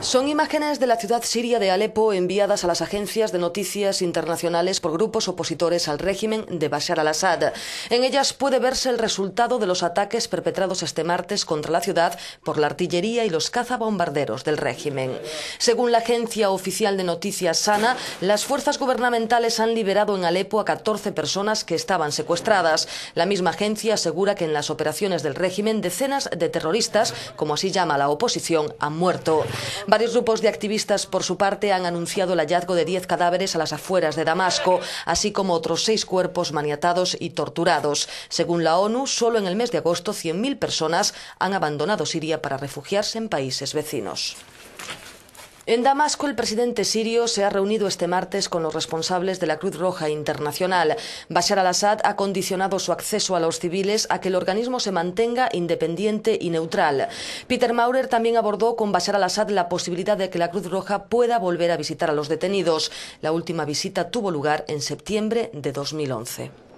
Son imágenes de la ciudad siria de Alepo enviadas a las agencias de noticias internacionales por grupos opositores al régimen de Bashar al-Assad. En ellas puede verse el resultado de los ataques perpetrados este martes contra la ciudad por la artillería y los cazabombarderos del régimen. Según la agencia oficial de noticias Sana, las fuerzas gubernamentales han liberado en Alepo a 14 personas que estaban secuestradas. La misma agencia asegura que en las operaciones del régimen decenas de terroristas, como así llama la oposición, han muerto. Varios grupos de activistas, por su parte, han anunciado el hallazgo de 10 cadáveres a las afueras de Damasco, así como otros seis cuerpos maniatados y torturados. Según la ONU, solo en el mes de agosto 100.000 personas han abandonado Siria para refugiarse en países vecinos. En Damasco, el presidente sirio se ha reunido este martes con los responsables de la Cruz Roja Internacional. Bashar al-Assad ha condicionado su acceso a los civiles a que el organismo se mantenga independiente y neutral. Peter Maurer también abordó con Bashar al-Assad la posibilidad de que la Cruz Roja pueda volver a visitar a los detenidos. La última visita tuvo lugar en septiembre de 2011.